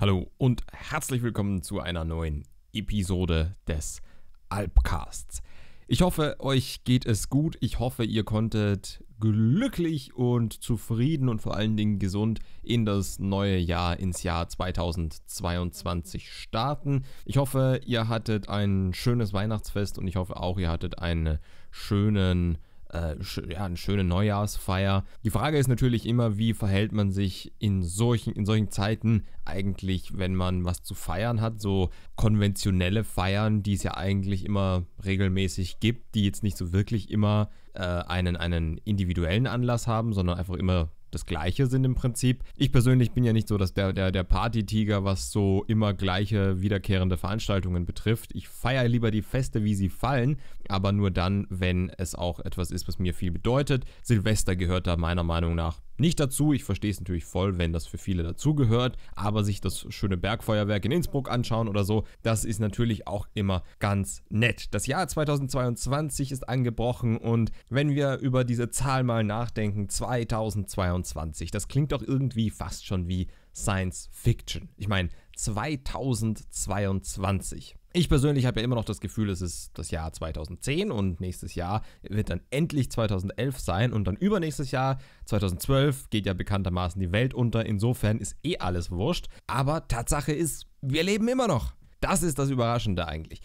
Hallo und herzlich willkommen zu einer neuen Episode des Alpcasts. Ich hoffe, euch geht es gut. Ich hoffe, ihr konntet glücklich und zufrieden und vor allen Dingen gesund in das neue Jahr, ins Jahr 2022 starten. Ich hoffe, ihr hattet ein schönes Weihnachtsfest und ich hoffe auch, ihr hattet einen schönen äh, ja, eine schöne Neujahrsfeier. Die Frage ist natürlich immer, wie verhält man sich in solchen, in solchen Zeiten eigentlich, wenn man was zu feiern hat, so konventionelle Feiern, die es ja eigentlich immer regelmäßig gibt, die jetzt nicht so wirklich immer äh, einen, einen individuellen Anlass haben, sondern einfach immer das Gleiche sind im Prinzip. Ich persönlich bin ja nicht so, dass der, der, der Party-Tiger, was so immer gleiche wiederkehrende Veranstaltungen betrifft. Ich feiere lieber die Feste, wie sie fallen, aber nur dann, wenn es auch etwas ist, was mir viel bedeutet. Silvester gehört da meiner Meinung nach nicht dazu. Ich verstehe es natürlich voll, wenn das für viele dazugehört, aber sich das schöne Bergfeuerwerk in Innsbruck anschauen oder so, das ist natürlich auch immer ganz nett. Das Jahr 2022 ist angebrochen und wenn wir über diese Zahl mal nachdenken, 2022, das klingt doch irgendwie fast schon wie Science Fiction. Ich meine, 2022. Ich persönlich habe ja immer noch das Gefühl, es ist das Jahr 2010 und nächstes Jahr wird dann endlich 2011 sein und dann übernächstes Jahr 2012 geht ja bekanntermaßen die Welt unter. Insofern ist eh alles wurscht. Aber Tatsache ist, wir leben immer noch. Das ist das Überraschende eigentlich.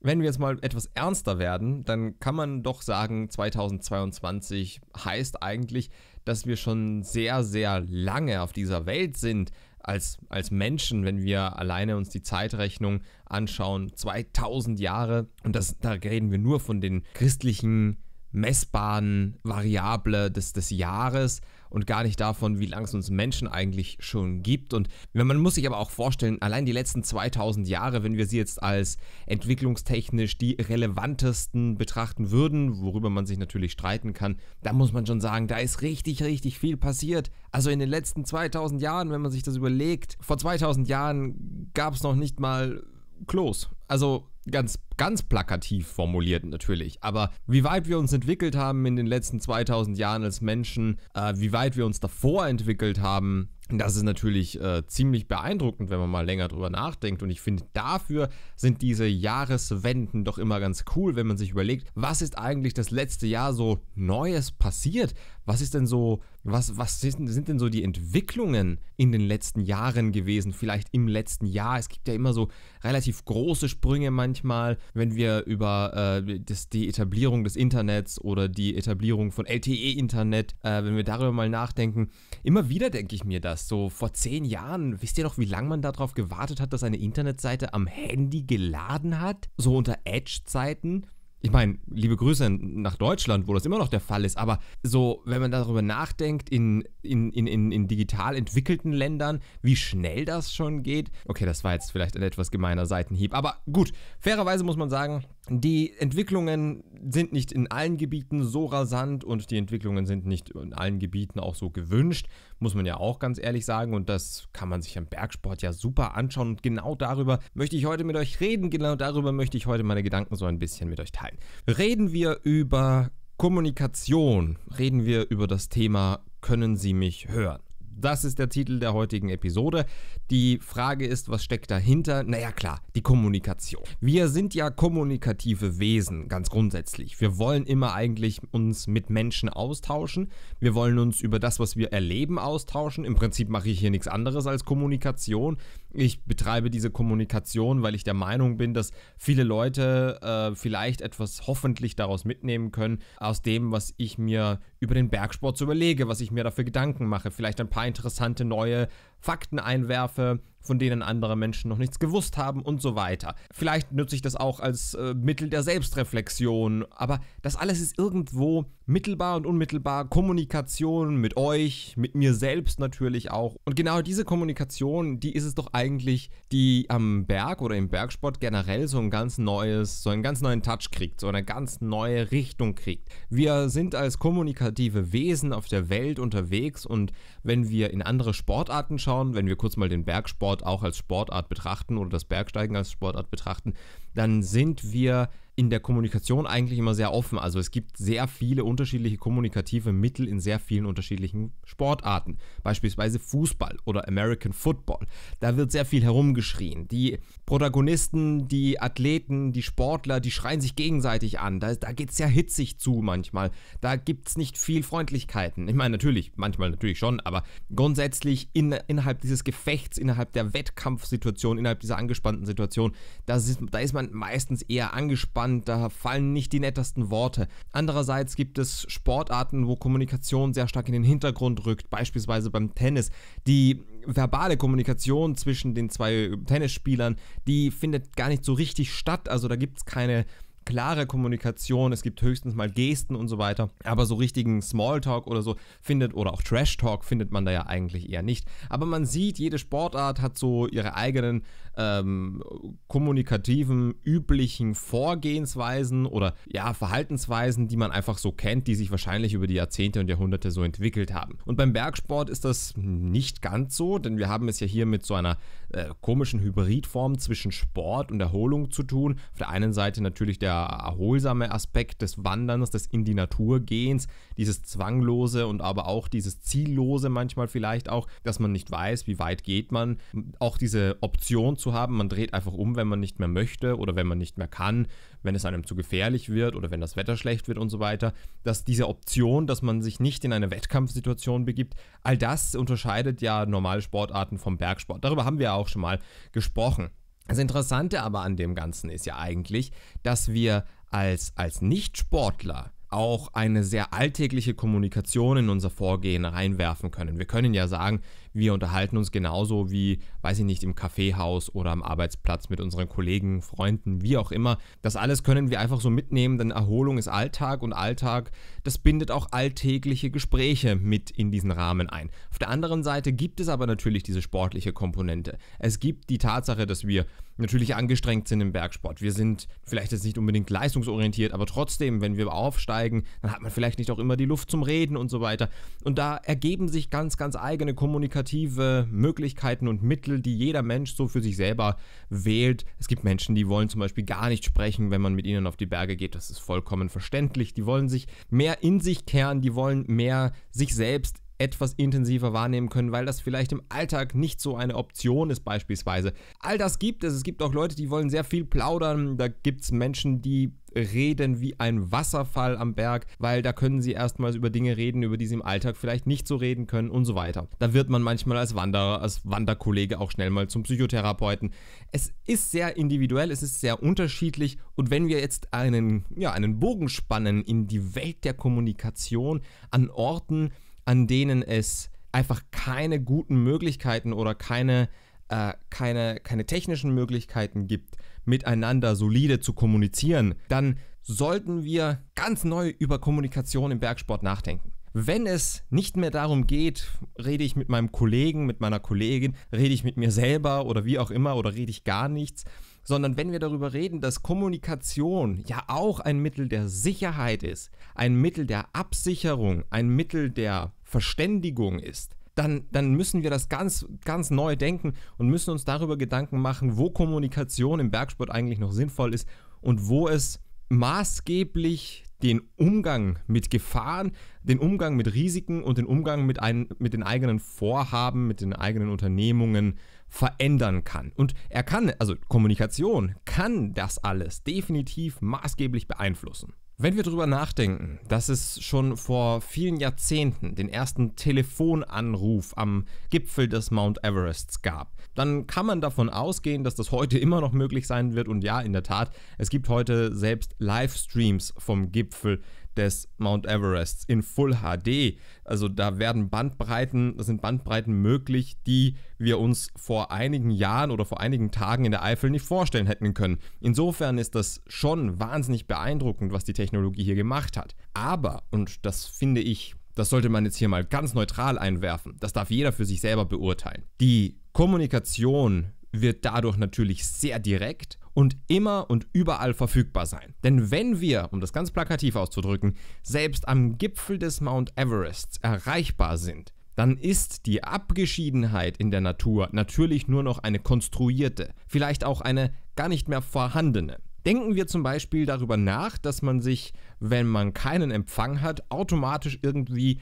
Wenn wir jetzt mal etwas ernster werden, dann kann man doch sagen, 2022 heißt eigentlich, dass wir schon sehr, sehr lange auf dieser Welt sind, als, als Menschen, wenn wir alleine uns die Zeitrechnung anschauen, 2000 Jahre, und das, da reden wir nur von den christlichen messbaren Variablen des, des Jahres, und gar nicht davon, wie lange es uns Menschen eigentlich schon gibt. Und man muss sich aber auch vorstellen, allein die letzten 2000 Jahre, wenn wir sie jetzt als entwicklungstechnisch die relevantesten betrachten würden, worüber man sich natürlich streiten kann, da muss man schon sagen, da ist richtig, richtig viel passiert. Also in den letzten 2000 Jahren, wenn man sich das überlegt, vor 2000 Jahren gab es noch nicht mal Klos. Also ganz, ganz plakativ formuliert natürlich. Aber wie weit wir uns entwickelt haben in den letzten 2000 Jahren als Menschen, äh, wie weit wir uns davor entwickelt haben, das ist natürlich äh, ziemlich beeindruckend, wenn man mal länger drüber nachdenkt. Und ich finde, dafür sind diese Jahreswenden doch immer ganz cool, wenn man sich überlegt, was ist eigentlich das letzte Jahr so Neues passiert? Was ist denn so, was, was sind, sind denn so die Entwicklungen in den letzten Jahren gewesen? Vielleicht im letzten Jahr. Es gibt ja immer so relativ große Sprünge manchmal manchmal, wenn wir über äh, das, die Etablierung des Internets oder die Etablierung von LTE-Internet, äh, wenn wir darüber mal nachdenken, immer wieder denke ich mir das. So vor zehn Jahren, wisst ihr noch, wie lange man darauf gewartet hat, dass eine Internetseite am Handy geladen hat? So unter Edge-Zeiten ich meine, liebe Grüße nach Deutschland, wo das immer noch der Fall ist, aber so, wenn man darüber nachdenkt, in, in, in, in digital entwickelten Ländern, wie schnell das schon geht. Okay, das war jetzt vielleicht ein etwas gemeiner Seitenhieb, aber gut, fairerweise muss man sagen, die Entwicklungen sind nicht in allen Gebieten so rasant und die Entwicklungen sind nicht in allen Gebieten auch so gewünscht, muss man ja auch ganz ehrlich sagen. Und das kann man sich am Bergsport ja super anschauen. Und genau darüber möchte ich heute mit euch reden. Genau darüber möchte ich heute meine Gedanken so ein bisschen mit euch teilen. Reden wir über Kommunikation. Reden wir über das Thema, können Sie mich hören? Das ist der Titel der heutigen Episode. Die Frage ist, was steckt dahinter? Naja klar, die Kommunikation. Wir sind ja kommunikative Wesen, ganz grundsätzlich. Wir wollen immer eigentlich uns mit Menschen austauschen. Wir wollen uns über das, was wir erleben, austauschen. Im Prinzip mache ich hier nichts anderes als Kommunikation. Ich betreibe diese Kommunikation, weil ich der Meinung bin, dass viele Leute äh, vielleicht etwas hoffentlich daraus mitnehmen können, aus dem, was ich mir über den Bergsport so überlege, was ich mir dafür Gedanken mache. Vielleicht ein paar interessante neue Fakten einwerfe, von denen andere Menschen noch nichts gewusst haben und so weiter. Vielleicht nutze ich das auch als äh, Mittel der Selbstreflexion, aber das alles ist irgendwo mittelbar und unmittelbar Kommunikation mit euch, mit mir selbst natürlich auch. Und genau diese Kommunikation, die ist es doch eigentlich, die am Berg oder im Bergsport generell so ein ganz neues, so einen ganz neuen Touch kriegt, so eine ganz neue Richtung kriegt. Wir sind als kommunikative Wesen auf der Welt unterwegs und wenn wir in andere Sportarten schauen, anschauen, wenn wir kurz mal den Bergsport auch als Sportart betrachten oder das Bergsteigen als Sportart betrachten, dann sind wir in der Kommunikation eigentlich immer sehr offen. Also es gibt sehr viele unterschiedliche kommunikative Mittel in sehr vielen unterschiedlichen Sportarten. Beispielsweise Fußball oder American Football. Da wird sehr viel herumgeschrien. Die Protagonisten, die Athleten, die Sportler, die schreien sich gegenseitig an. Da, da geht es ja hitzig zu manchmal. Da gibt es nicht viel Freundlichkeiten. Ich meine, natürlich, manchmal natürlich schon, aber grundsätzlich in, innerhalb dieses Gefechts, innerhalb der Wettkampfsituation, innerhalb dieser angespannten Situation, ist, da ist man meistens eher angespannt, da fallen nicht die nettesten Worte. Andererseits gibt es Sportarten, wo Kommunikation sehr stark in den Hintergrund rückt, beispielsweise beim Tennis. Die verbale Kommunikation zwischen den zwei Tennisspielern, die findet gar nicht so richtig statt. Also da gibt es keine klare Kommunikation, es gibt höchstens mal Gesten und so weiter, aber so richtigen Smalltalk oder so findet oder auch Trash Talk findet man da ja eigentlich eher nicht. Aber man sieht, jede Sportart hat so ihre eigenen ähm, kommunikativen, üblichen Vorgehensweisen oder ja, Verhaltensweisen, die man einfach so kennt, die sich wahrscheinlich über die Jahrzehnte und Jahrhunderte so entwickelt haben. Und beim Bergsport ist das nicht ganz so, denn wir haben es ja hier mit so einer äh, komischen Hybridform zwischen Sport und Erholung zu tun. Auf der einen Seite natürlich der erholsame Aspekt des Wanderns, des in die Natur gehens, dieses zwanglose und aber auch dieses ziellose manchmal vielleicht auch, dass man nicht weiß, wie weit geht man. Auch diese Option zu haben. Man dreht einfach um, wenn man nicht mehr möchte oder wenn man nicht mehr kann, wenn es einem zu gefährlich wird oder wenn das Wetter schlecht wird und so weiter. Dass diese Option, dass man sich nicht in eine Wettkampfsituation begibt, all das unterscheidet ja normale Sportarten vom Bergsport. Darüber haben wir auch schon mal gesprochen. Das Interessante aber an dem Ganzen ist ja eigentlich, dass wir als, als Nichtsportler auch eine sehr alltägliche Kommunikation in unser Vorgehen reinwerfen können. Wir können ja sagen, wir unterhalten uns genauso wie, weiß ich nicht, im Kaffeehaus oder am Arbeitsplatz mit unseren Kollegen, Freunden, wie auch immer. Das alles können wir einfach so mitnehmen, denn Erholung ist Alltag und Alltag, das bindet auch alltägliche Gespräche mit in diesen Rahmen ein. Auf der anderen Seite gibt es aber natürlich diese sportliche Komponente. Es gibt die Tatsache, dass wir natürlich angestrengt sind im Bergsport. Wir sind vielleicht jetzt nicht unbedingt leistungsorientiert, aber trotzdem, wenn wir aufsteigen, dann hat man vielleicht nicht auch immer die Luft zum Reden und so weiter. Und da ergeben sich ganz, ganz eigene Kommunikationen kommunikative Möglichkeiten und Mittel, die jeder Mensch so für sich selber wählt. Es gibt Menschen, die wollen zum Beispiel gar nicht sprechen, wenn man mit ihnen auf die Berge geht. Das ist vollkommen verständlich. Die wollen sich mehr in sich kehren, die wollen mehr sich selbst etwas intensiver wahrnehmen können, weil das vielleicht im Alltag nicht so eine Option ist beispielsweise. All das gibt es. Es gibt auch Leute, die wollen sehr viel plaudern. Da gibt es Menschen, die reden wie ein Wasserfall am Berg, weil da können sie erstmals über Dinge reden, über die sie im Alltag vielleicht nicht so reden können und so weiter. Da wird man manchmal als Wanderer, als Wanderkollege auch schnell mal zum Psychotherapeuten. Es ist sehr individuell, es ist sehr unterschiedlich und wenn wir jetzt einen, ja, einen Bogen spannen in die Welt der Kommunikation an Orten, an denen es einfach keine guten Möglichkeiten oder keine, äh, keine, keine technischen Möglichkeiten gibt, miteinander solide zu kommunizieren, dann sollten wir ganz neu über Kommunikation im Bergsport nachdenken. Wenn es nicht mehr darum geht, rede ich mit meinem Kollegen, mit meiner Kollegin, rede ich mit mir selber oder wie auch immer oder rede ich gar nichts, sondern wenn wir darüber reden, dass Kommunikation ja auch ein Mittel der Sicherheit ist, ein Mittel der Absicherung, ein Mittel der Verständigung ist, dann, dann, müssen wir das ganz, ganz neu denken und müssen uns darüber Gedanken machen, wo Kommunikation im Bergsport eigentlich noch sinnvoll ist und wo es maßgeblich den Umgang mit Gefahren, den Umgang mit Risiken und den Umgang mit, ein, mit den eigenen Vorhaben, mit den eigenen Unternehmungen verändern kann. Und er kann, also Kommunikation kann das alles definitiv maßgeblich beeinflussen. Wenn wir darüber nachdenken, dass es schon vor vielen Jahrzehnten den ersten Telefonanruf am Gipfel des Mount Everests gab, dann kann man davon ausgehen, dass das heute immer noch möglich sein wird. Und ja, in der Tat, es gibt heute selbst Livestreams vom Gipfel, des Mount Everests in Full HD. Also da werden Bandbreiten, das sind Bandbreiten möglich, die wir uns vor einigen Jahren oder vor einigen Tagen in der Eifel nicht vorstellen hätten können. Insofern ist das schon wahnsinnig beeindruckend, was die Technologie hier gemacht hat. Aber, und das finde ich, das sollte man jetzt hier mal ganz neutral einwerfen, das darf jeder für sich selber beurteilen. Die Kommunikation wird dadurch natürlich sehr direkt und immer und überall verfügbar sein. Denn wenn wir, um das ganz plakativ auszudrücken, selbst am Gipfel des Mount Everest erreichbar sind, dann ist die Abgeschiedenheit in der Natur natürlich nur noch eine konstruierte, vielleicht auch eine gar nicht mehr vorhandene. Denken wir zum Beispiel darüber nach, dass man sich, wenn man keinen Empfang hat, automatisch irgendwie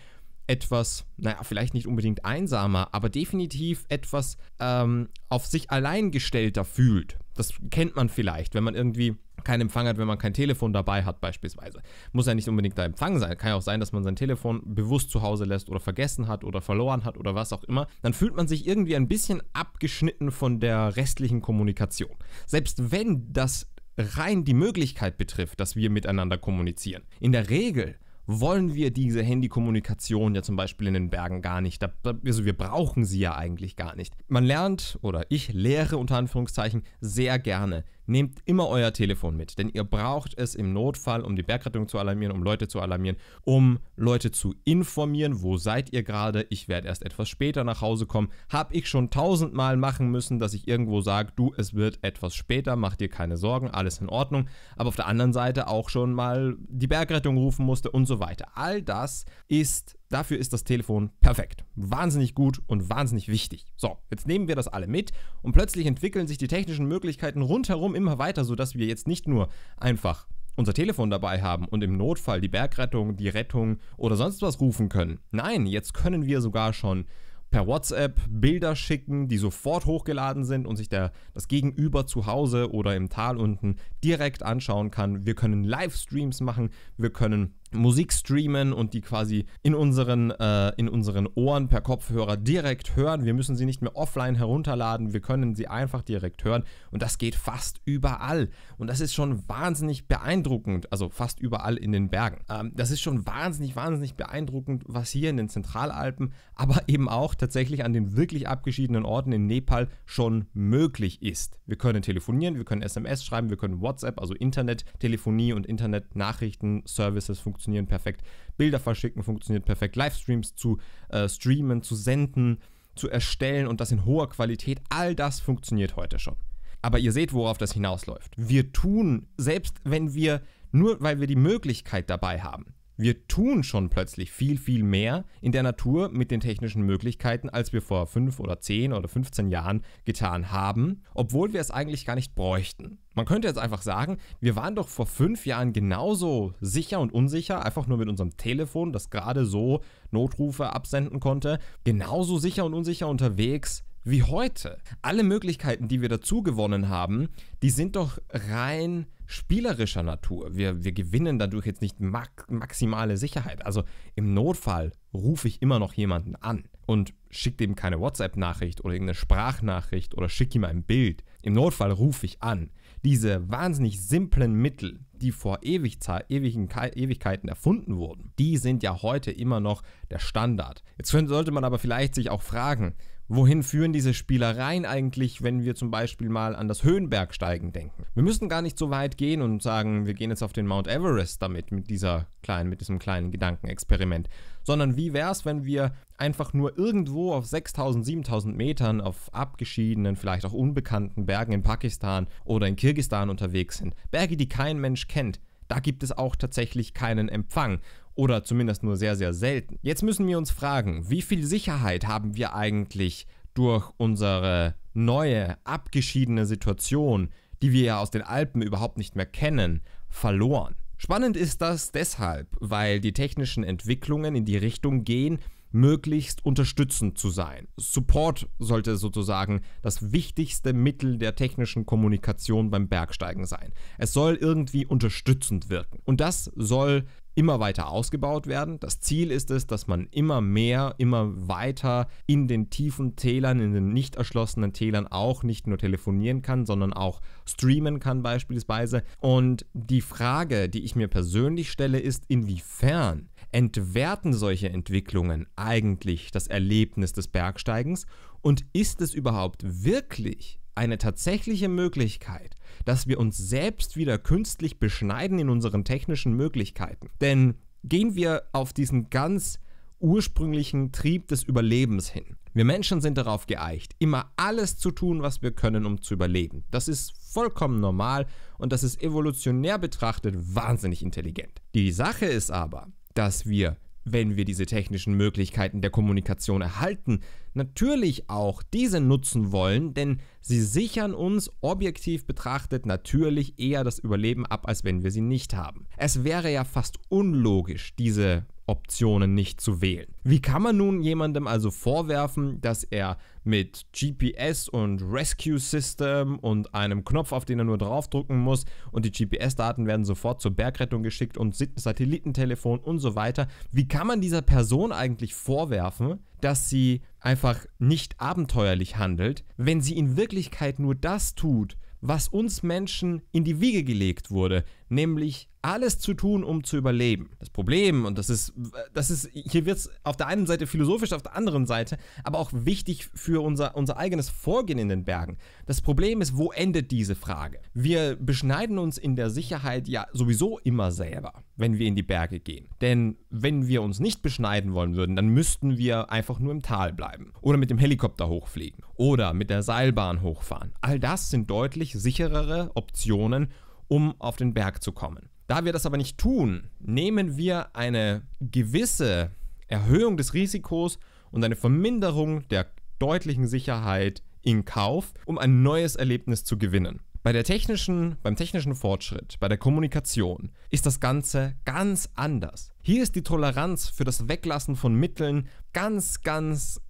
etwas, naja, vielleicht nicht unbedingt einsamer, aber definitiv etwas ähm, auf sich allein gestellter fühlt. Das kennt man vielleicht, wenn man irgendwie keinen Empfang hat, wenn man kein Telefon dabei hat beispielsweise. Muss ja nicht unbedingt der Empfang sein. Kann ja auch sein, dass man sein Telefon bewusst zu Hause lässt oder vergessen hat oder verloren hat oder was auch immer. Dann fühlt man sich irgendwie ein bisschen abgeschnitten von der restlichen Kommunikation. Selbst wenn das rein die Möglichkeit betrifft, dass wir miteinander kommunizieren. In der Regel wollen wir diese Handykommunikation ja zum Beispiel in den Bergen gar nicht. also wir brauchen sie ja eigentlich gar nicht. Man lernt oder ich lehre unter Anführungszeichen sehr gerne Nehmt immer euer Telefon mit, denn ihr braucht es im Notfall, um die Bergrettung zu alarmieren, um Leute zu alarmieren, um Leute zu informieren, wo seid ihr gerade, ich werde erst etwas später nach Hause kommen. Hab ich schon tausendmal machen müssen, dass ich irgendwo sage, du, es wird etwas später, mach dir keine Sorgen, alles in Ordnung. Aber auf der anderen Seite auch schon mal die Bergrettung rufen musste und so weiter. All das ist Dafür ist das Telefon perfekt. Wahnsinnig gut und wahnsinnig wichtig. So, jetzt nehmen wir das alle mit und plötzlich entwickeln sich die technischen Möglichkeiten rundherum immer weiter, sodass wir jetzt nicht nur einfach unser Telefon dabei haben und im Notfall die Bergrettung, die Rettung oder sonst was rufen können. Nein, jetzt können wir sogar schon per WhatsApp Bilder schicken, die sofort hochgeladen sind und sich der, das Gegenüber zu Hause oder im Tal unten direkt anschauen kann. Wir können Livestreams machen, wir können Musik streamen und die quasi in unseren, äh, in unseren Ohren per Kopfhörer direkt hören. Wir müssen sie nicht mehr offline herunterladen, wir können sie einfach direkt hören und das geht fast überall. Und das ist schon wahnsinnig beeindruckend, also fast überall in den Bergen. Ähm, das ist schon wahnsinnig, wahnsinnig beeindruckend, was hier in den Zentralalpen, aber eben auch tatsächlich an den wirklich abgeschiedenen Orten in Nepal schon möglich ist. Wir können telefonieren, wir können SMS schreiben, wir können WhatsApp, also Internet, Telefonie und Internet-Nachrichten-Services funktionieren funktionieren perfekt, Bilder verschicken funktioniert perfekt, Livestreams zu äh, streamen, zu senden, zu erstellen und das in hoher Qualität, all das funktioniert heute schon. Aber ihr seht, worauf das hinausläuft. Wir tun, selbst wenn wir, nur weil wir die Möglichkeit dabei haben, wir tun schon plötzlich viel, viel mehr in der Natur mit den technischen Möglichkeiten, als wir vor 5 oder 10 oder 15 Jahren getan haben, obwohl wir es eigentlich gar nicht bräuchten. Man könnte jetzt einfach sagen, wir waren doch vor fünf Jahren genauso sicher und unsicher, einfach nur mit unserem Telefon, das gerade so Notrufe absenden konnte, genauso sicher und unsicher unterwegs wie heute. Alle Möglichkeiten, die wir dazu gewonnen haben, die sind doch rein spielerischer Natur. Wir, wir gewinnen dadurch jetzt nicht maximale Sicherheit. Also im Notfall rufe ich immer noch jemanden an und schicke ihm keine WhatsApp-Nachricht oder irgendeine Sprachnachricht oder schicke ihm ein Bild. Im Notfall rufe ich an. Diese wahnsinnig simplen Mittel, die vor Ewigzei ewigen Ewigkeiten erfunden wurden, die sind ja heute immer noch der Standard. Jetzt sollte man aber vielleicht sich auch fragen, wohin führen diese Spielereien eigentlich, wenn wir zum Beispiel mal an das Höhenbergsteigen denken. Wir müssen gar nicht so weit gehen und sagen, wir gehen jetzt auf den Mount Everest damit, mit dieser kleinen, mit diesem kleinen Gedankenexperiment, sondern wie wäre es, wenn wir einfach nur irgendwo auf 6000, 7000 Metern auf abgeschiedenen, vielleicht auch unbekannten Bergen in Pakistan oder in Kirgistan unterwegs sind. Berge, die kein Mensch kennt. Da gibt es auch tatsächlich keinen Empfang. Oder zumindest nur sehr, sehr selten. Jetzt müssen wir uns fragen, wie viel Sicherheit haben wir eigentlich durch unsere neue, abgeschiedene Situation, die wir ja aus den Alpen überhaupt nicht mehr kennen, verloren? Spannend ist das deshalb, weil die technischen Entwicklungen in die Richtung gehen, möglichst unterstützend zu sein. Support sollte sozusagen das wichtigste Mittel der technischen Kommunikation beim Bergsteigen sein. Es soll irgendwie unterstützend wirken. Und das soll immer weiter ausgebaut werden. Das Ziel ist es, dass man immer mehr, immer weiter in den tiefen Tälern, in den nicht erschlossenen Tälern auch nicht nur telefonieren kann, sondern auch streamen kann beispielsweise. Und die Frage, die ich mir persönlich stelle, ist, inwiefern entwerten solche Entwicklungen eigentlich das Erlebnis des Bergsteigens und ist es überhaupt wirklich eine tatsächliche Möglichkeit, dass wir uns selbst wieder künstlich beschneiden in unseren technischen Möglichkeiten. Denn gehen wir auf diesen ganz ursprünglichen Trieb des Überlebens hin. Wir Menschen sind darauf geeicht, immer alles zu tun, was wir können, um zu überleben. Das ist vollkommen normal und das ist evolutionär betrachtet wahnsinnig intelligent. Die Sache ist aber, dass wir wenn wir diese technischen Möglichkeiten der Kommunikation erhalten, natürlich auch diese nutzen wollen, denn sie sichern uns objektiv betrachtet natürlich eher das Überleben ab, als wenn wir sie nicht haben. Es wäre ja fast unlogisch, diese Optionen nicht zu wählen. Wie kann man nun jemandem also vorwerfen, dass er mit GPS und Rescue System und einem Knopf, auf den er nur draufdrucken muss und die GPS-Daten werden sofort zur Bergrettung geschickt und Satellitentelefon und so weiter. Wie kann man dieser Person eigentlich vorwerfen, dass sie einfach nicht abenteuerlich handelt, wenn sie in Wirklichkeit nur das tut, was uns Menschen in die Wiege gelegt wurde, nämlich alles zu tun, um zu überleben. Das Problem, und das ist, das ist, hier wird es auf der einen Seite philosophisch, auf der anderen Seite, aber auch wichtig für unser, unser eigenes Vorgehen in den Bergen. Das Problem ist, wo endet diese Frage? Wir beschneiden uns in der Sicherheit ja sowieso immer selber, wenn wir in die Berge gehen. Denn wenn wir uns nicht beschneiden wollen würden, dann müssten wir einfach nur im Tal bleiben. Oder mit dem Helikopter hochfliegen. Oder mit der Seilbahn hochfahren. All das sind deutlich sicherere Optionen um auf den Berg zu kommen. Da wir das aber nicht tun, nehmen wir eine gewisse Erhöhung des Risikos und eine Verminderung der deutlichen Sicherheit in Kauf, um ein neues Erlebnis zu gewinnen. Bei der technischen, beim technischen Fortschritt, bei der Kommunikation ist das Ganze ganz anders. Hier ist die Toleranz für das Weglassen von Mitteln ganz, ganz,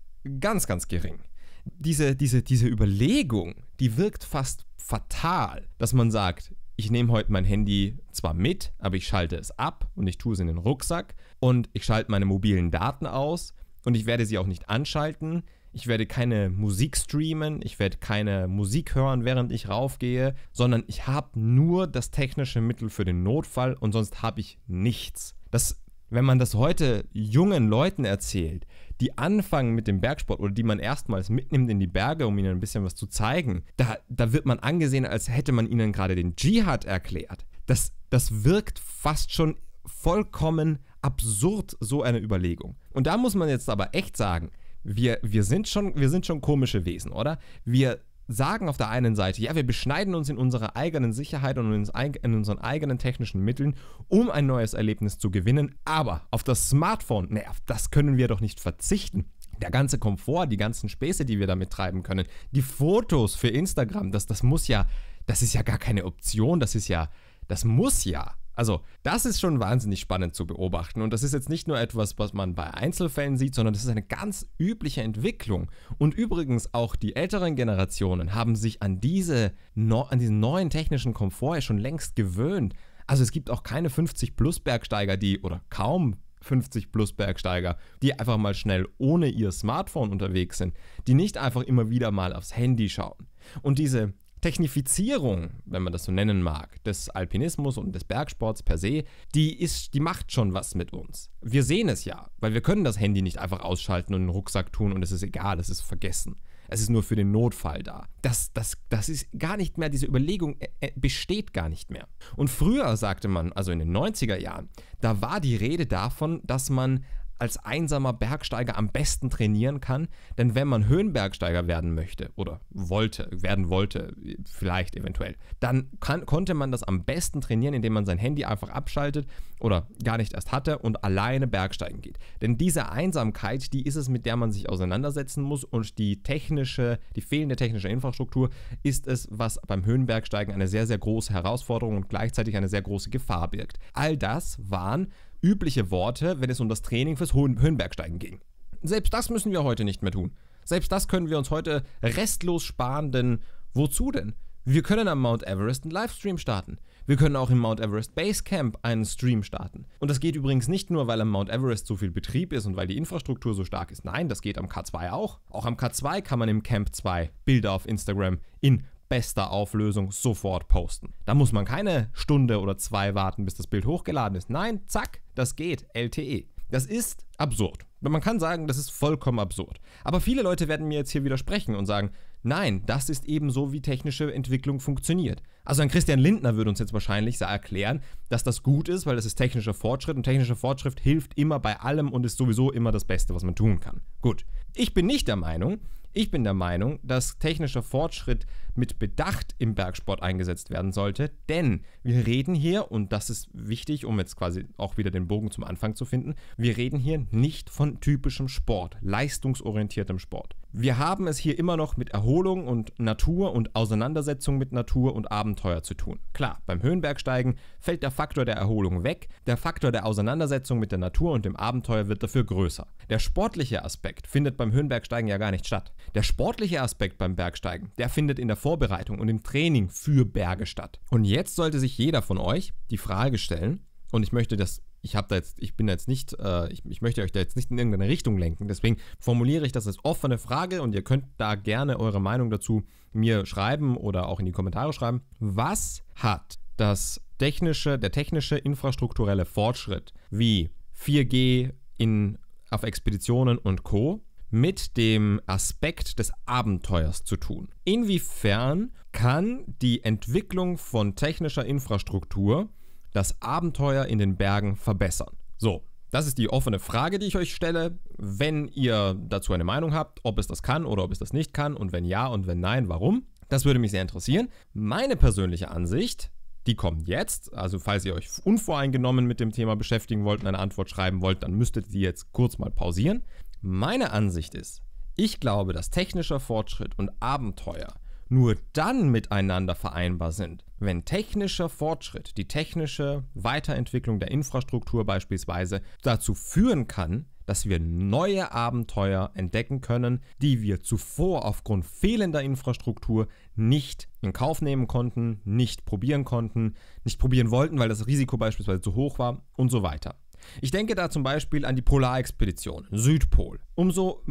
ganz, ganz gering. Diese, diese, diese Überlegung, die wirkt fast fatal, dass man sagt, ich nehme heute mein Handy zwar mit, aber ich schalte es ab und ich tue es in den Rucksack und ich schalte meine mobilen Daten aus und ich werde sie auch nicht anschalten. Ich werde keine Musik streamen, ich werde keine Musik hören, während ich raufgehe, sondern ich habe nur das technische Mittel für den Notfall und sonst habe ich nichts. Das, wenn man das heute jungen Leuten erzählt, die anfangen mit dem Bergsport oder die man erstmals mitnimmt in die Berge, um ihnen ein bisschen was zu zeigen, da, da wird man angesehen, als hätte man ihnen gerade den Dschihad erklärt. Das, das wirkt fast schon vollkommen absurd, so eine Überlegung. Und da muss man jetzt aber echt sagen, wir, wir, sind schon, wir sind schon komische Wesen, oder? Wir sagen auf der einen Seite, ja, wir beschneiden uns in unserer eigenen Sicherheit und in unseren eigenen technischen Mitteln, um ein neues Erlebnis zu gewinnen, aber auf das Smartphone, ne, das können wir doch nicht verzichten. Der ganze Komfort, die ganzen Späße, die wir damit treiben können, die Fotos für Instagram, das, das muss ja, das ist ja gar keine Option, das ist ja, das muss ja. Also, das ist schon wahnsinnig spannend zu beobachten und das ist jetzt nicht nur etwas, was man bei Einzelfällen sieht, sondern das ist eine ganz übliche Entwicklung. Und übrigens auch die älteren Generationen haben sich an, diese, an diesen neuen technischen Komfort ja schon längst gewöhnt. Also es gibt auch keine 50 plus Bergsteiger, die oder kaum 50 plus Bergsteiger, die einfach mal schnell ohne ihr Smartphone unterwegs sind, die nicht einfach immer wieder mal aufs Handy schauen. Und diese Technifizierung, wenn man das so nennen mag, des Alpinismus und des Bergsports per se, die ist, die macht schon was mit uns. Wir sehen es ja, weil wir können das Handy nicht einfach ausschalten und einen Rucksack tun und es ist egal, es ist vergessen. Es ist nur für den Notfall da. Das, das, das ist gar nicht mehr, diese Überlegung äh, äh, besteht gar nicht mehr. Und früher sagte man, also in den 90er Jahren, da war die Rede davon, dass man als einsamer Bergsteiger am besten trainieren kann. Denn wenn man Höhenbergsteiger werden möchte oder wollte, werden wollte, vielleicht eventuell, dann kann, konnte man das am besten trainieren, indem man sein Handy einfach abschaltet oder gar nicht erst hatte und alleine Bergsteigen geht. Denn diese Einsamkeit, die ist es, mit der man sich auseinandersetzen muss und die technische, die fehlende technische Infrastruktur ist es, was beim Höhenbergsteigen eine sehr, sehr große Herausforderung und gleichzeitig eine sehr große Gefahr birgt. All das waren übliche Worte, wenn es um das Training fürs Höhenbergsteigen ging. Selbst das müssen wir heute nicht mehr tun. Selbst das können wir uns heute restlos sparen, denn wozu denn? Wir können am Mount Everest einen Livestream starten. Wir können auch im Mount Everest Base Camp einen Stream starten. Und das geht übrigens nicht nur, weil am Mount Everest so viel Betrieb ist und weil die Infrastruktur so stark ist. Nein, das geht am K2 auch. Auch am K2 kann man im Camp 2 Bilder auf Instagram in bester Auflösung sofort posten. Da muss man keine Stunde oder zwei warten, bis das Bild hochgeladen ist. Nein, zack, das geht. LTE. Das ist absurd. Man kann sagen, das ist vollkommen absurd. Aber viele Leute werden mir jetzt hier widersprechen und sagen, nein, das ist eben so, wie technische Entwicklung funktioniert. Also ein Christian Lindner würde uns jetzt wahrscheinlich erklären, dass das gut ist, weil das ist technischer Fortschritt und technischer Fortschritt hilft immer bei allem und ist sowieso immer das Beste, was man tun kann. Gut. Ich bin nicht der Meinung, ich bin der Meinung, dass technischer Fortschritt mit Bedacht im Bergsport eingesetzt werden sollte, denn wir reden hier, und das ist wichtig, um jetzt quasi auch wieder den Bogen zum Anfang zu finden, wir reden hier nicht von typischem Sport, leistungsorientiertem Sport. Wir haben es hier immer noch mit Erholung und Natur und Auseinandersetzung mit Natur und Abenteuer zu tun. Klar, beim Höhenbergsteigen fällt der Faktor der Erholung weg, der Faktor der Auseinandersetzung mit der Natur und dem Abenteuer wird dafür größer. Der sportliche Aspekt findet beim Höhenbergsteigen ja gar nicht statt. Der sportliche Aspekt beim Bergsteigen, der findet in der Vorbereitung und im Training für Berge statt. Und jetzt sollte sich jeder von euch die Frage stellen, und ich möchte das ich habe da jetzt, ich bin da jetzt nicht, äh, ich, ich, möchte euch da jetzt nicht in irgendeine Richtung lenken. Deswegen formuliere ich das als offene Frage und ihr könnt da gerne eure Meinung dazu mir schreiben oder auch in die Kommentare schreiben. Was hat das technische, der technische infrastrukturelle Fortschritt wie 4G in, auf Expeditionen und Co. mit dem Aspekt des Abenteuers zu tun? Inwiefern kann die Entwicklung von technischer Infrastruktur das Abenteuer in den Bergen verbessern? So, das ist die offene Frage, die ich euch stelle. Wenn ihr dazu eine Meinung habt, ob es das kann oder ob es das nicht kann und wenn ja und wenn nein, warum? Das würde mich sehr interessieren. Meine persönliche Ansicht, die kommt jetzt. Also falls ihr euch unvoreingenommen mit dem Thema beschäftigen wollt und eine Antwort schreiben wollt, dann müsstet ihr jetzt kurz mal pausieren. Meine Ansicht ist, ich glaube, dass technischer Fortschritt und Abenteuer nur dann miteinander vereinbar sind, wenn technischer Fortschritt, die technische Weiterentwicklung der Infrastruktur beispielsweise dazu führen kann, dass wir neue Abenteuer entdecken können, die wir zuvor aufgrund fehlender Infrastruktur nicht in Kauf nehmen konnten, nicht probieren konnten, nicht probieren wollten, weil das Risiko beispielsweise zu hoch war und so weiter. Ich denke da zum Beispiel an die Polarexpedition, Südpol. Umso,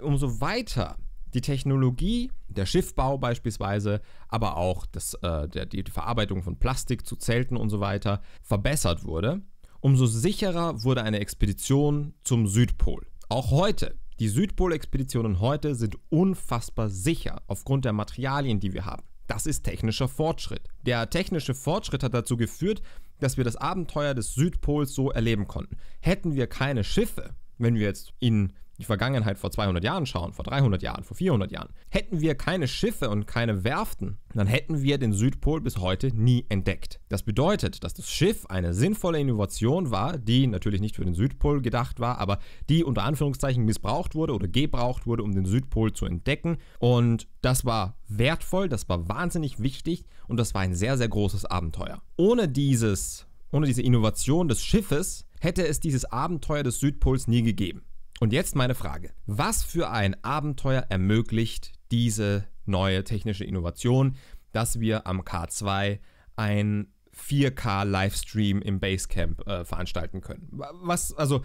umso weiter die Technologie, der Schiffbau beispielsweise, aber auch das, äh, der, die Verarbeitung von Plastik zu Zelten und so weiter verbessert wurde, umso sicherer wurde eine Expedition zum Südpol. Auch heute. Die Südpolexpeditionen heute sind unfassbar sicher aufgrund der Materialien, die wir haben. Das ist technischer Fortschritt. Der technische Fortschritt hat dazu geführt, dass wir das Abenteuer des Südpols so erleben konnten. Hätten wir keine Schiffe, wenn wir jetzt in die Vergangenheit vor 200 Jahren schauen, vor 300 Jahren, vor 400 Jahren, hätten wir keine Schiffe und keine Werften, dann hätten wir den Südpol bis heute nie entdeckt. Das bedeutet, dass das Schiff eine sinnvolle Innovation war, die natürlich nicht für den Südpol gedacht war, aber die unter Anführungszeichen missbraucht wurde oder gebraucht wurde, um den Südpol zu entdecken. Und das war wertvoll, das war wahnsinnig wichtig und das war ein sehr, sehr großes Abenteuer. Ohne dieses, ohne diese Innovation des Schiffes hätte es dieses Abenteuer des Südpols nie gegeben. Und jetzt meine Frage. Was für ein Abenteuer ermöglicht diese neue technische Innovation, dass wir am K2 ein 4K-Livestream im Basecamp äh, veranstalten können? Was, also,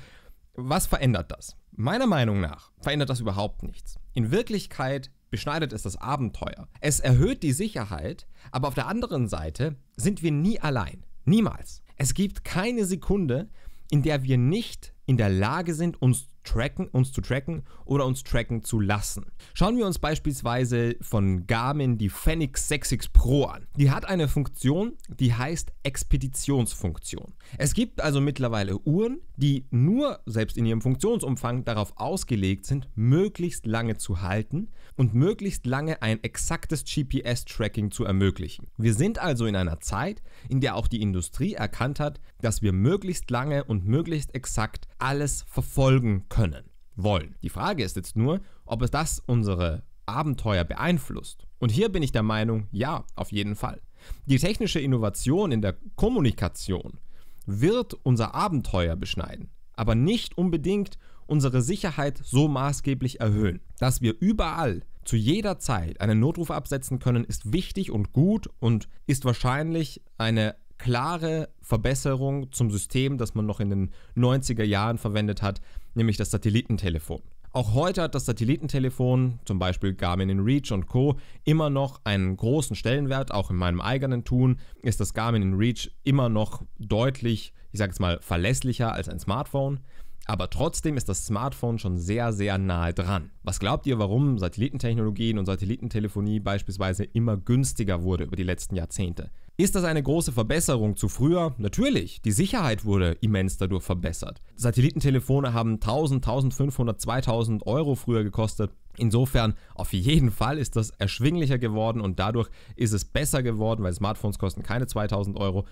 was verändert das? Meiner Meinung nach verändert das überhaupt nichts. In Wirklichkeit beschneidet es das Abenteuer. Es erhöht die Sicherheit, aber auf der anderen Seite sind wir nie allein. Niemals. Es gibt keine Sekunde, in der wir nicht in der Lage sind, uns zu tracken, uns zu tracken oder uns tracken zu lassen. Schauen wir uns beispielsweise von Garmin die Fenix 6X Pro an. Die hat eine Funktion, die heißt Expeditionsfunktion. Es gibt also mittlerweile Uhren, die nur selbst in ihrem Funktionsumfang darauf ausgelegt sind, möglichst lange zu halten und möglichst lange ein exaktes GPS-Tracking zu ermöglichen. Wir sind also in einer Zeit, in der auch die Industrie erkannt hat, dass wir möglichst lange und möglichst exakt alles verfolgen können können, wollen. Die Frage ist jetzt nur, ob es das unsere Abenteuer beeinflusst. Und hier bin ich der Meinung, ja, auf jeden Fall. Die technische Innovation in der Kommunikation wird unser Abenteuer beschneiden, aber nicht unbedingt unsere Sicherheit so maßgeblich erhöhen, dass wir überall zu jeder Zeit einen Notruf absetzen können, ist wichtig und gut und ist wahrscheinlich eine klare Verbesserung zum System, das man noch in den 90er Jahren verwendet hat, nämlich das Satellitentelefon. Auch heute hat das Satellitentelefon, zum Beispiel Garmin Reach und Co., immer noch einen großen Stellenwert. Auch in meinem eigenen Tun ist das Garmin Reach immer noch deutlich, ich sage es mal, verlässlicher als ein Smartphone. Aber trotzdem ist das Smartphone schon sehr, sehr nahe dran. Was glaubt ihr, warum Satellitentechnologien und Satellitentelefonie beispielsweise immer günstiger wurde über die letzten Jahrzehnte? Ist das eine große Verbesserung zu früher? Natürlich, die Sicherheit wurde immens dadurch verbessert. Satellitentelefone haben 1000, 1500, 2000 Euro früher gekostet. Insofern, auf jeden Fall ist das erschwinglicher geworden und dadurch ist es besser geworden, weil Smartphones kosten keine 2000 Euro.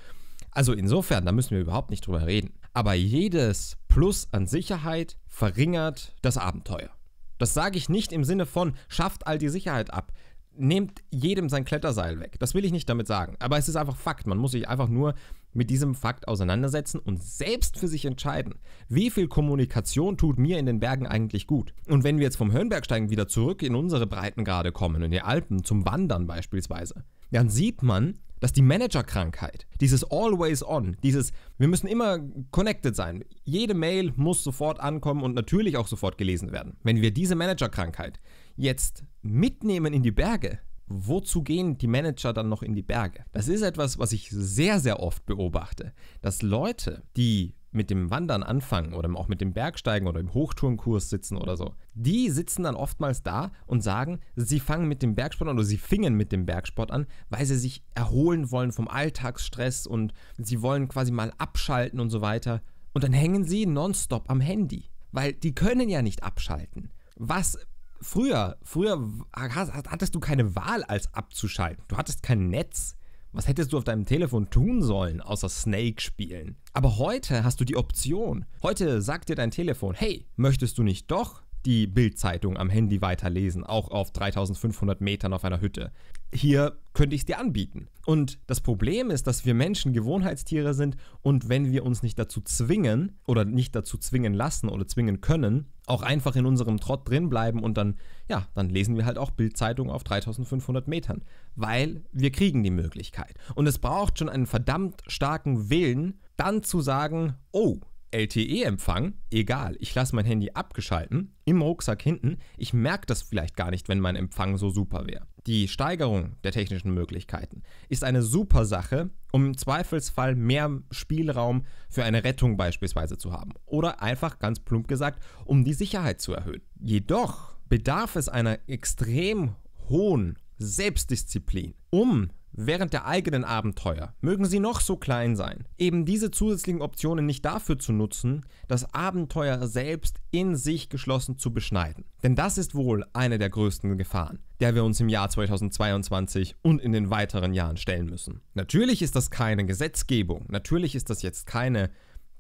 Also insofern, da müssen wir überhaupt nicht drüber reden. Aber jedes Plus an Sicherheit verringert das Abenteuer. Das sage ich nicht im Sinne von, schafft all die Sicherheit ab nehmt jedem sein Kletterseil weg. Das will ich nicht damit sagen. Aber es ist einfach Fakt. Man muss sich einfach nur mit diesem Fakt auseinandersetzen und selbst für sich entscheiden, wie viel Kommunikation tut mir in den Bergen eigentlich gut. Und wenn wir jetzt vom Hörnbergsteigen wieder zurück in unsere Breitengrade kommen, in die Alpen, zum Wandern beispielsweise, dann sieht man, dass die Managerkrankheit, dieses Always On, dieses wir müssen immer connected sein, jede Mail muss sofort ankommen und natürlich auch sofort gelesen werden. Wenn wir diese Managerkrankheit jetzt mitnehmen in die Berge. Wozu gehen die Manager dann noch in die Berge? Das ist etwas, was ich sehr, sehr oft beobachte, dass Leute, die mit dem Wandern anfangen oder auch mit dem Bergsteigen oder im Hochtourenkurs sitzen oder so, die sitzen dann oftmals da und sagen, sie fangen mit dem Bergsport an oder sie fingen mit dem Bergsport an, weil sie sich erholen wollen vom Alltagsstress und sie wollen quasi mal abschalten und so weiter. Und dann hängen sie nonstop am Handy, weil die können ja nicht abschalten. Was früher, früher hattest du keine Wahl als abzuschalten. Du hattest kein Netz. Was hättest du auf deinem Telefon tun sollen, außer Snake spielen? Aber heute hast du die Option. Heute sagt dir dein Telefon, hey, möchtest du nicht doch die Bildzeitung am Handy weiterlesen, auch auf 3500 Metern auf einer Hütte? hier könnte ich es dir anbieten. Und das Problem ist, dass wir Menschen Gewohnheitstiere sind und wenn wir uns nicht dazu zwingen oder nicht dazu zwingen lassen oder zwingen können, auch einfach in unserem Trott drin bleiben und dann, ja, dann lesen wir halt auch Bildzeitung auf 3500 Metern, weil wir kriegen die Möglichkeit. Und es braucht schon einen verdammt starken Willen, dann zu sagen, oh, LTE-Empfang, egal, ich lasse mein Handy abgeschalten, im Rucksack hinten, ich merke das vielleicht gar nicht, wenn mein Empfang so super wäre die Steigerung der technischen Möglichkeiten ist eine super Sache, um im Zweifelsfall mehr Spielraum für eine Rettung beispielsweise zu haben. Oder einfach ganz plump gesagt, um die Sicherheit zu erhöhen. Jedoch bedarf es einer extrem hohen Selbstdisziplin, um während der eigenen Abenteuer, mögen sie noch so klein sein, eben diese zusätzlichen Optionen nicht dafür zu nutzen, das Abenteuer selbst in sich geschlossen zu beschneiden. Denn das ist wohl eine der größten Gefahren der wir uns im Jahr 2022 und in den weiteren Jahren stellen müssen. Natürlich ist das keine Gesetzgebung, natürlich ist das jetzt keine,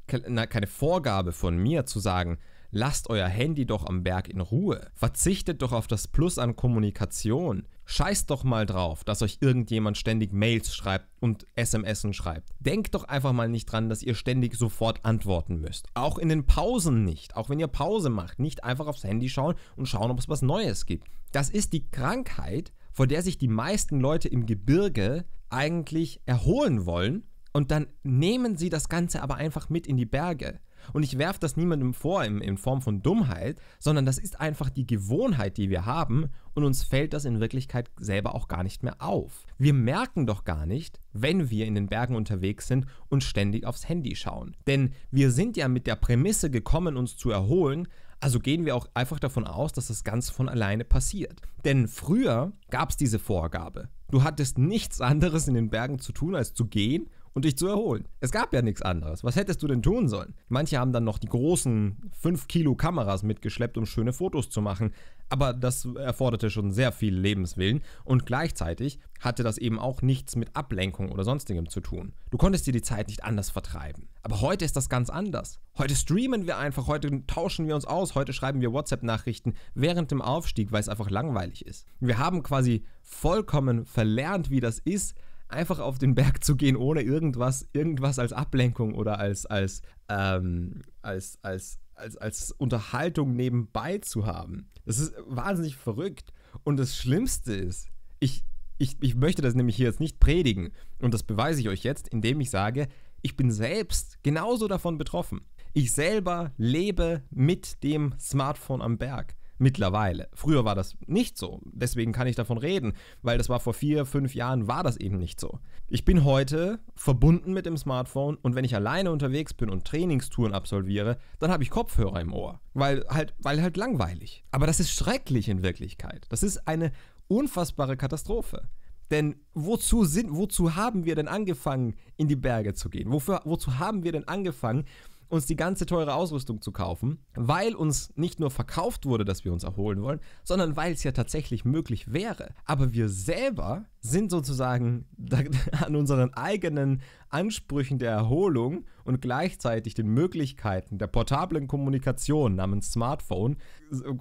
keine Vorgabe von mir zu sagen, lasst euer Handy doch am Berg in Ruhe, verzichtet doch auf das Plus an Kommunikation, scheißt doch mal drauf, dass euch irgendjemand ständig Mails schreibt und SMSen schreibt. Denkt doch einfach mal nicht dran, dass ihr ständig sofort antworten müsst. Auch in den Pausen nicht, auch wenn ihr Pause macht, nicht einfach aufs Handy schauen und schauen, ob es was Neues gibt. Das ist die Krankheit, vor der sich die meisten Leute im Gebirge eigentlich erholen wollen und dann nehmen sie das Ganze aber einfach mit in die Berge. Und ich werfe das niemandem vor in, in, Form von Dummheit, sondern das ist einfach die Gewohnheit, die wir haben und uns fällt das in Wirklichkeit selber auch gar nicht mehr auf. Wir merken doch gar nicht, wenn wir in den Bergen unterwegs sind und ständig aufs Handy schauen. Denn wir sind ja mit der Prämisse gekommen, uns zu erholen, also gehen wir auch einfach davon aus, dass das Ganze von alleine passiert. Denn früher gab es diese Vorgabe. Du hattest nichts anderes in den Bergen zu tun, als zu gehen und dich zu erholen. Es gab ja nichts anderes. Was hättest du denn tun sollen? Manche haben dann noch die großen 5 Kilo Kameras mitgeschleppt, um schöne Fotos zu machen aber das erforderte schon sehr viel Lebenswillen und gleichzeitig hatte das eben auch nichts mit Ablenkung oder sonstigem zu tun. Du konntest dir die Zeit nicht anders vertreiben. Aber heute ist das ganz anders. Heute streamen wir einfach, heute tauschen wir uns aus, heute schreiben wir WhatsApp-Nachrichten während dem Aufstieg, weil es einfach langweilig ist. Wir haben quasi vollkommen verlernt, wie das ist, einfach auf den Berg zu gehen, ohne irgendwas, irgendwas als Ablenkung oder als, als, ähm, als, als, als, als Unterhaltung nebenbei zu haben. Das ist wahnsinnig verrückt. Und das Schlimmste ist, ich, ich, ich möchte das nämlich hier jetzt nicht predigen. Und das beweise ich euch jetzt, indem ich sage, ich bin selbst genauso davon betroffen. Ich selber lebe mit dem Smartphone am Berg. Mittlerweile. Früher war das nicht so. Deswegen kann ich davon reden, weil das war vor vier, fünf Jahren war das eben nicht so. Ich bin heute verbunden mit dem Smartphone und wenn ich alleine unterwegs bin und Trainingstouren absolviere, dann habe ich Kopfhörer im Ohr, weil halt, weil halt langweilig. Aber das ist schrecklich in Wirklichkeit. Das ist eine unfassbare Katastrophe. Denn wozu, sind, wozu haben wir denn angefangen, in die Berge zu gehen? Wofür, wozu haben wir denn angefangen, uns die ganze teure Ausrüstung zu kaufen, weil uns nicht nur verkauft wurde, dass wir uns erholen wollen, sondern weil es ja tatsächlich möglich wäre. Aber wir selber sind sozusagen an unseren eigenen Ansprüchen der Erholung und gleichzeitig den Möglichkeiten der portablen Kommunikation namens Smartphone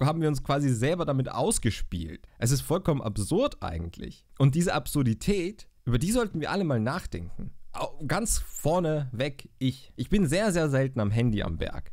haben wir uns quasi selber damit ausgespielt. Es ist vollkommen absurd eigentlich. Und diese Absurdität, über die sollten wir alle mal nachdenken ganz vorne weg ich. Ich bin sehr, sehr selten am Handy am Berg.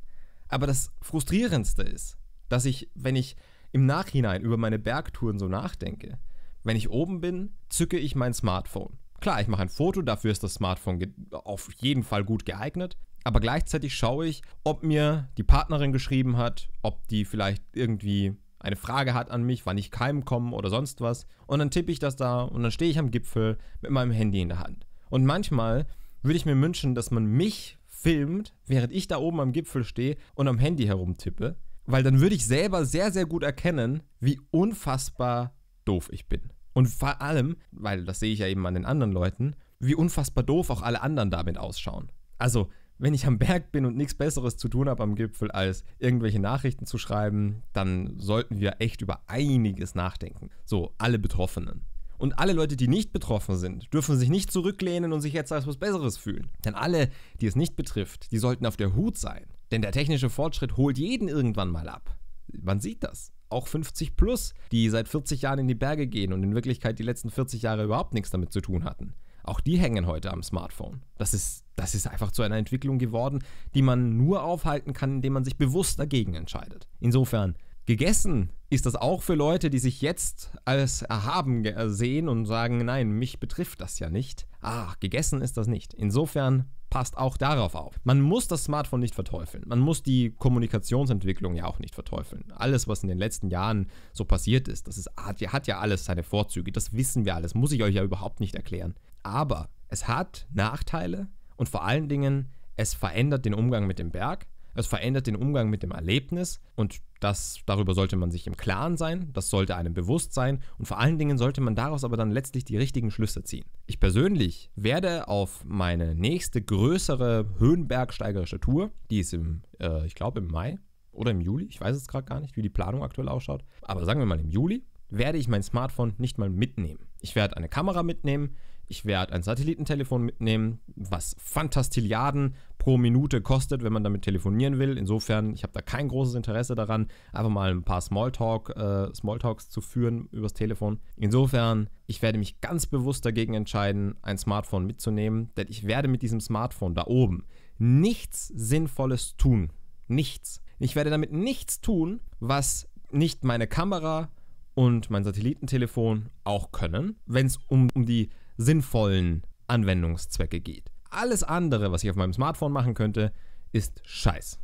Aber das Frustrierendste ist, dass ich, wenn ich im Nachhinein über meine Bergtouren so nachdenke, wenn ich oben bin, zücke ich mein Smartphone. Klar, ich mache ein Foto, dafür ist das Smartphone auf jeden Fall gut geeignet. Aber gleichzeitig schaue ich, ob mir die Partnerin geschrieben hat, ob die vielleicht irgendwie eine Frage hat an mich, wann ich keimen komme oder sonst was. Und dann tippe ich das da und dann stehe ich am Gipfel mit meinem Handy in der Hand. Und manchmal würde ich mir wünschen, dass man mich filmt, während ich da oben am Gipfel stehe und am Handy herumtippe, weil dann würde ich selber sehr, sehr gut erkennen, wie unfassbar doof ich bin. Und vor allem, weil das sehe ich ja eben an den anderen Leuten, wie unfassbar doof auch alle anderen damit ausschauen. Also, wenn ich am Berg bin und nichts Besseres zu tun habe am Gipfel, als irgendwelche Nachrichten zu schreiben, dann sollten wir echt über einiges nachdenken. So, alle Betroffenen. Und alle Leute, die nicht betroffen sind, dürfen sich nicht zurücklehnen und sich jetzt als was Besseres fühlen. Denn alle, die es nicht betrifft, die sollten auf der Hut sein. Denn der technische Fortschritt holt jeden irgendwann mal ab. Man sieht das. Auch 50 plus, die seit 40 Jahren in die Berge gehen und in Wirklichkeit die letzten 40 Jahre überhaupt nichts damit zu tun hatten. Auch die hängen heute am Smartphone. Das ist, das ist einfach zu einer Entwicklung geworden, die man nur aufhalten kann, indem man sich bewusst dagegen entscheidet. Insofern, Gegessen ist das auch für Leute, die sich jetzt als erhaben äh, sehen und sagen, nein, mich betrifft das ja nicht. Ah, gegessen ist das nicht. Insofern passt auch darauf auf. Man muss das Smartphone nicht verteufeln. Man muss die Kommunikationsentwicklung ja auch nicht verteufeln. Alles, was in den letzten Jahren so passiert ist, das ist, hat, hat ja alles seine Vorzüge. Das wissen wir alles. Muss ich euch ja überhaupt nicht erklären. Aber es hat Nachteile und vor allen Dingen, es verändert den Umgang mit dem Berg. Das verändert den Umgang mit dem Erlebnis und das, darüber sollte man sich im Klaren sein, das sollte einem bewusst sein und vor allen Dingen sollte man daraus aber dann letztlich die richtigen Schlüsse ziehen. Ich persönlich werde auf meine nächste größere Höhenbergsteigerische Tour, die ist im, äh, ich glaube im Mai oder im Juli, ich weiß es gerade gar nicht, wie die Planung aktuell ausschaut, aber sagen wir mal im Juli, werde ich mein Smartphone nicht mal mitnehmen. Ich werde eine Kamera mitnehmen, ich werde ein Satellitentelefon mitnehmen, was Fantastilliarden pro Minute kostet, wenn man damit telefonieren will. Insofern, ich habe da kein großes Interesse daran, einfach mal ein paar Smalltalk, äh, Smalltalks zu führen übers Telefon. Insofern, ich werde mich ganz bewusst dagegen entscheiden, ein Smartphone mitzunehmen, denn ich werde mit diesem Smartphone da oben nichts Sinnvolles tun. Nichts. Ich werde damit nichts tun, was nicht meine Kamera und mein Satellitentelefon auch können. Wenn es um, um die sinnvollen Anwendungszwecke geht. Alles andere, was ich auf meinem Smartphone machen könnte, ist Scheiß.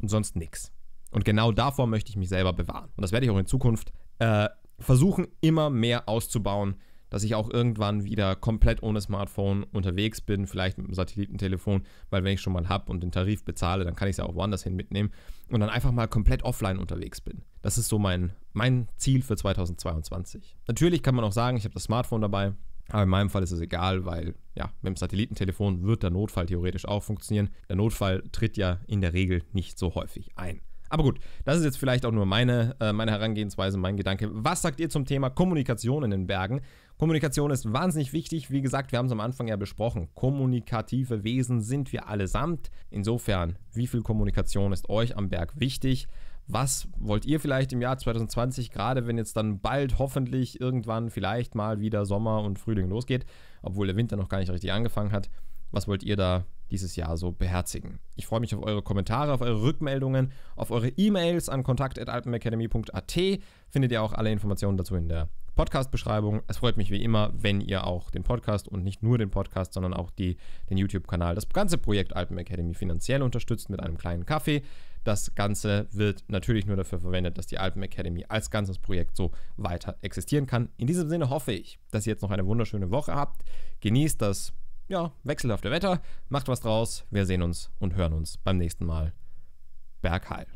Und sonst nichts. Und genau davor möchte ich mich selber bewahren. Und das werde ich auch in Zukunft äh, versuchen, immer mehr auszubauen, dass ich auch irgendwann wieder komplett ohne Smartphone unterwegs bin, vielleicht mit einem Satellitentelefon, weil wenn ich schon mal habe und den Tarif bezahle, dann kann ich es ja auch woanders hin mitnehmen und dann einfach mal komplett offline unterwegs bin. Das ist so mein, mein Ziel für 2022. Natürlich kann man auch sagen, ich habe das Smartphone dabei, aber in meinem Fall ist es egal, weil ja, mit dem Satellitentelefon wird der Notfall theoretisch auch funktionieren. Der Notfall tritt ja in der Regel nicht so häufig ein. Aber gut, das ist jetzt vielleicht auch nur meine, äh, meine Herangehensweise, mein Gedanke. Was sagt ihr zum Thema Kommunikation in den Bergen? Kommunikation ist wahnsinnig wichtig. Wie gesagt, wir haben es am Anfang ja besprochen. Kommunikative Wesen sind wir allesamt. Insofern, wie viel Kommunikation ist euch am Berg wichtig? Was wollt ihr vielleicht im Jahr 2020, gerade wenn jetzt dann bald hoffentlich irgendwann vielleicht mal wieder Sommer und Frühling losgeht, obwohl der Winter noch gar nicht richtig angefangen hat, was wollt ihr da dieses Jahr so beherzigen? Ich freue mich auf eure Kommentare, auf eure Rückmeldungen, auf eure E-Mails an kontakt.alpenacademy.at. Findet ihr auch alle Informationen dazu in der Podcast-Beschreibung. Es freut mich wie immer, wenn ihr auch den Podcast und nicht nur den Podcast, sondern auch die, den YouTube-Kanal, das ganze Projekt Alpen Academy finanziell unterstützt mit einem kleinen Kaffee. Das Ganze wird natürlich nur dafür verwendet, dass die Alpen Academy als ganzes Projekt so weiter existieren kann. In diesem Sinne hoffe ich, dass ihr jetzt noch eine wunderschöne Woche habt. Genießt das ja, wechselhafte Wetter, macht was draus. Wir sehen uns und hören uns beim nächsten Mal. Bergheil.